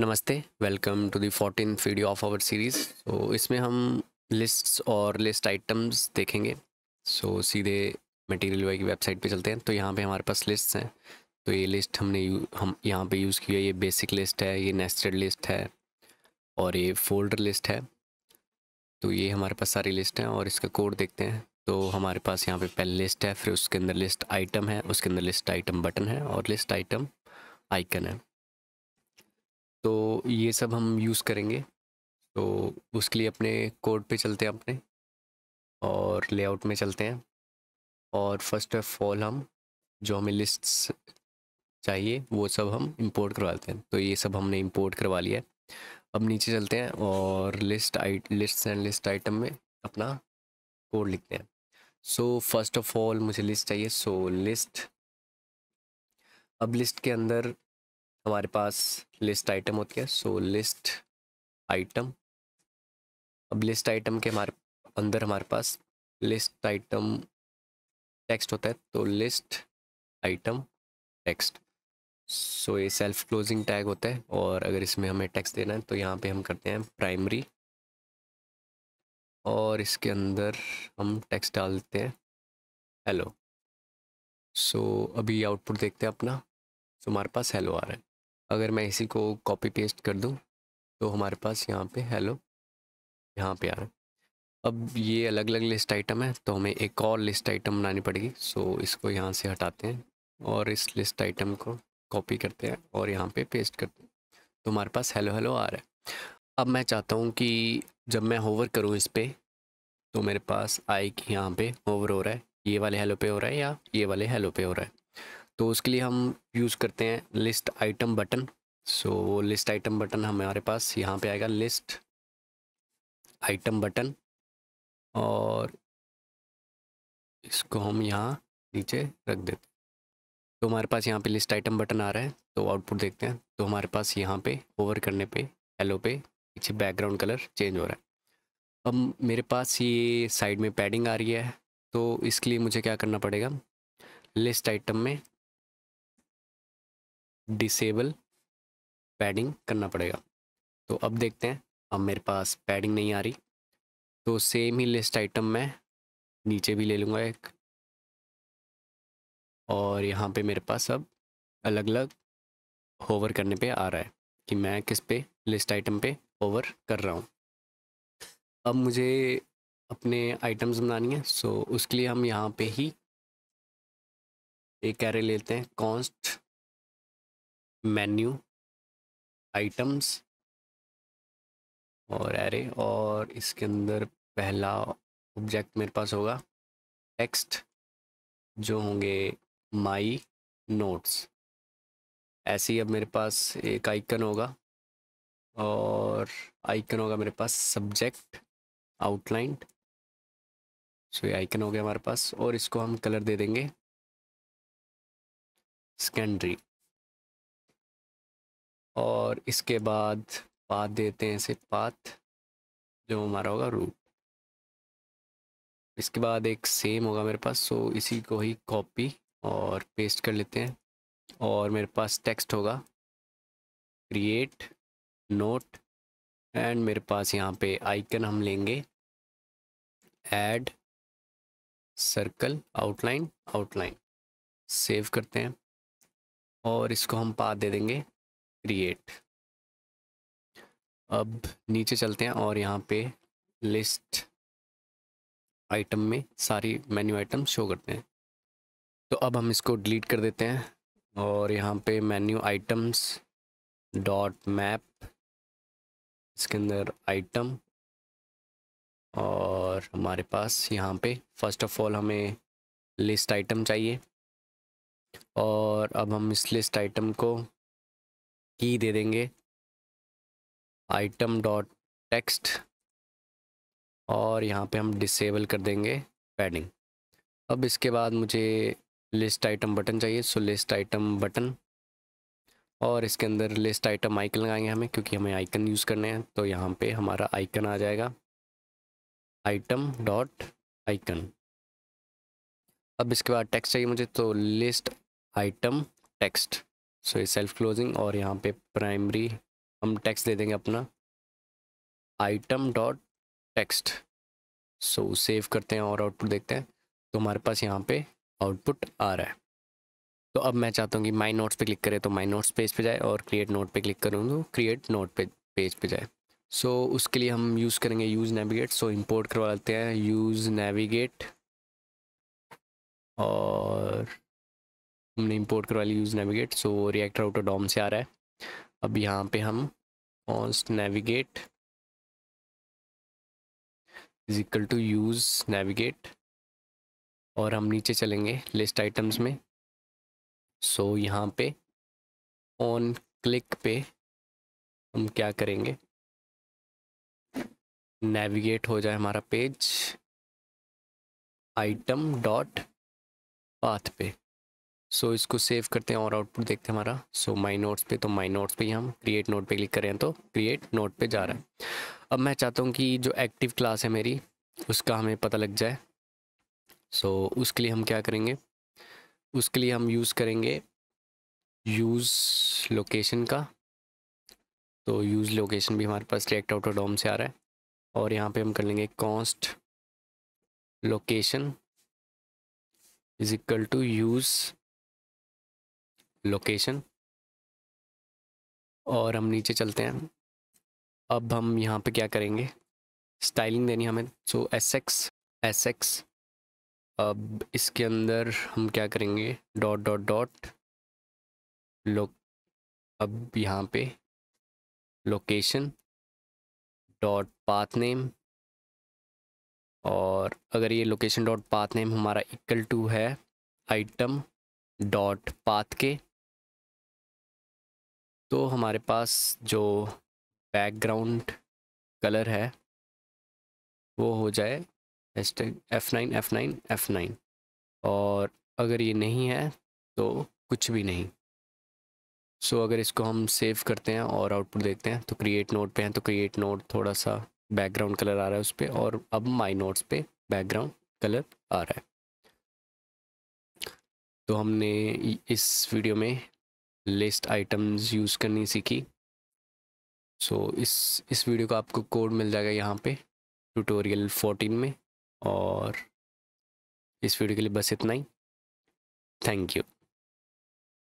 नमस्ते welcome to the fourteen video of our series तो इसमें हम लिस्ट्स और लिस्ट आइटम्स देखेंगे सो so, सीधे मटेरियल वाई की वेबसाइट पे चलते हैं तो यहाँ पे हमारे पास लिस्ट्स हैं तो ये लिस्ट हमने यू, हम यहाँ पे यूज़ किया ये बेसिक लिस्ट है ये नेस्टेड लिस्ट है और ये फोल्डर लिस्ट है तो ये हमारे पास सारी लिस्ट हैं और इसका कोड देखते हैं तो हमारे पास यहाँ पे पहले लिस्ट है फिर उसके अंदर लिस्ट आइटम है उसके अंदर लिस्ट आइटम बटन है और लिस्ट आइटम आइकन है तो ये सब हम यूज़ करेंगे तो उसके लिए अपने कोड पे चलते हैं अपने और लेआउट में चलते हैं और फर्स्ट ऑफ ऑल हम जो हमें लिस्ट चाहिए वो सब हम इंपोर्ट करवाते हैं तो ये सब हमने इंपोर्ट करवा लिया है अब नीचे चलते हैं और list item list and list item में अपना कोड लिखते हैं सो फर्स्ट ऑफ ऑल मुझे लिस्ट चाहिए सो so, लिस्ट अब लिस्ट के अंदर हमारे पास लिस्ट आइटम होती है सो लिस्ट आइटम अब लिस्ट आइटम के हमारे अंदर हमारे पास लिस्ट आइटम टेक्स्ट होता है तो लिस्ट आइटम टेक्स्ट सो ये सेल्फ क्लोजिंग टैग होता है और अगर इसमें हमें टेक्स्ट देना है तो यहाँ पे हम करते हैं प्राइमरी और इसके अंदर हम टेक्स्ट डालते हैं हेलो सो so, अभी आउटपुट देखते हैं अपना सो so, हमारे पास हेलो आ रहा है अगर मैं इसी को कॉपी पेस्ट कर दूं तो हमारे पास यहाँ पे हेलो यहाँ पे आ रहा है अब ये अलग अलग लिस्ट आइटम है तो हमें एक और लिस्ट आइटम बनानी पड़ेगी सो इसको यहाँ से हटाते हैं और इस लिस्ट आइटम को कॉपी करते हैं और यहाँ पे पेस्ट करते हैं तो हमारे पास हेलो हेलो आ रहा है अब मैं चाहता हूँ कि जब मैं होवर करूँ इस पर तो मेरे पास आई कि यहाँ पर होवर हो रहा है ये वाले हेलो पे हो रहा है या ये वाले हेलो पे हो रहा है तो उसके लिए हम यूज़ करते हैं लिस्ट आइटम बटन सो वो लिस्ट आइटम बटन हमारे पास यहाँ पे आएगा लिस्ट आइटम बटन और इसको हम यहाँ नीचे रख देते तो हमारे पास यहाँ पे लिस्ट आइटम बटन आ रहा है तो आउटपुट देखते हैं तो हमारे पास यहाँ पे ओवर करने पे एलो पे पीछे बैकग्राउंड कलर चेंज हो रहा है अब मेरे पास ये साइड में पैडिंग आ रही है तो इसके लिए मुझे क्या करना पड़ेगा लिस्ट आइटम में डिसेबल पैडिंग करना पड़ेगा तो अब देखते हैं अब मेरे पास पैडिंग नहीं आ रही तो सेम ही लिस्ट आइटम मैं नीचे भी ले लूँगा एक और यहाँ पे मेरे पास अब अलग अलग होवर करने पे आ रहा है कि मैं किस पे लिस्ट आइटम पे ओवर कर रहा हूँ अब मुझे अपने आइटम्स बनानी है सो उसके लिए हम यहाँ पे ही एक कैरे लेते हैं कॉन्स्ट मेन्यू आइटम्स और एरे और इसके अंदर पहला ऑब्जेक्ट मेरे पास होगा टेक्स्ट जो होंगे माई नोट्स ऐसे ही अब मेरे पास एक आइकन होगा और आइकन होगा मेरे पास सब्जेक्ट आउटलाइन सो ये आइकन हो गया हमारे पास और इसको हम कलर दे देंगे स्कैंड्री और इसके बाद पाथ देते हैं इसे पाथ जो हमारा होगा रूट इसके बाद एक सेम होगा मेरे पास सो इसी को ही कॉपी और पेस्ट कर लेते हैं और मेरे पास टेक्स्ट होगा क्रिएट नोट एंड मेरे पास यहाँ पे आइकन हम लेंगे add circle outline outline save करते हैं और इसको हम पाथ दे देंगे क्रिएट अब नीचे चलते हैं और यहाँ पे लिस्ट आइटम में सारी मेन्यू आइटम शो करते हैं तो अब हम इसको डिलीट कर देते हैं और यहाँ पे मेन्यू आइटम्स डॉट मैप इसके अंदर आइटम और हमारे पास यहाँ पे फर्स्ट ऑफ ऑल हमें लिस्ट आइटम चाहिए और अब हम इस लिस्ट आइटम को की दे देंगे आइटम डॉट टेक्स्ट और यहाँ पे हम डिसेबल कर देंगे पैडिंग अब इसके बाद मुझे लिस्ट आइटम बटन चाहिए सो लिस्ट आइटम बटन और इसके अंदर लिस्ट आइटम आइकन लगाएंगे हमें क्योंकि हमें आइकन यूज़ करने हैं तो यहाँ पे हमारा आइकन आ जाएगा आइटम डॉट आइकन अब इसके बाद टेक्स्ट चाहिए मुझे तो लिस्ट आइटम टेक्स्ट सो ये सेल्फ क्लोजिंग और यहाँ पे प्राइमरी हम टेक्स्ट दे देंगे अपना item dot text so save करते हैं और आउटपुट देखते हैं तो हमारे पास यहाँ पे आउटपुट आ रहा है तो अब मैं चाहता हूँ कि माई नोट्स पे क्लिक करें तो माई नोट्स पेज पे जाए और क्रिएट नोट पे क्लिक करूँ तो क्रिएट नोट पे पेज पे जाए सो so, उसके लिए हम यूज़ करेंगे यूज़ नेविगेट सो इंपोर्ट करवा लेते हैं यूज़ नेविगेट और हमने इंपोर्ट करवा ली use navigate so react router DOM से आ रहा है अब यहाँ पे हम const navigate is equal to use navigate और हम नीचे चलेंगे लिस्ट आइटम्स में सो so, यहाँ पे ऑन क्लिक पे हम क्या करेंगे नेविगेट हो जाए हमारा पेज आइटम डॉट पाथ पे सो so, इसको सेव करते हैं और आउटपुट देखते हैं हमारा सो माई नोट्स पे तो माई नोट्स पे ही हम क्रिएट नोट पे क्लिक करें तो क्रिएट नोट पे जा रहा है अब मैं चाहता हूँ कि जो एक्टिव क्लास है मेरी उसका हमें पता लग जाए सो so, उसके लिए हम क्या करेंगे उसके लिए हम यूज़ करेंगे यूज़ लोकेशन का तो यूज़ लोकेशन भी हमारे पास रिएक्ट आउट डॉम से आ रहा है और यहाँ पे हम कर लेंगे const location is equal to use location और हम नीचे चलते हैं अब हम यहाँ पे क्या करेंगे स्टाइलिंग देनी हमें so s x s x अब इसके अंदर हम क्या करेंगे डॉट डॉट डॉट लोक अब यहाँ पे लोकेशन डॉट पाथ नेम और अगर ये लोकेशन डॉट पाथ नेम हमारा इक्वल टू है आइटम डॉट पाथ के तो हमारे पास जो बैकग्राउंड कलर है वो हो जाए F nine F nine F nine और अगर ये नहीं है तो कुछ भी नहीं सो so, अगर इसको हम सेव करते हैं और आउटपुट देखते हैं तो क्रिएट नोट पे हैं तो क्रिएट नोट थोड़ा सा बैकग्राउंड कलर आ रहा है उस पर और अब माई नोट्स पे बैकग्राउंड कलर आ रहा है तो हमने इस वीडियो में लिस्ट आइटम्स यूज़ करनी सीखी सो so, इस इस वीडियो का आपको कोड मिल जाएगा यहाँ पे ट्यूटोरियल 14 में और इस वीडियो के लिए बस इतना ही थैंक यू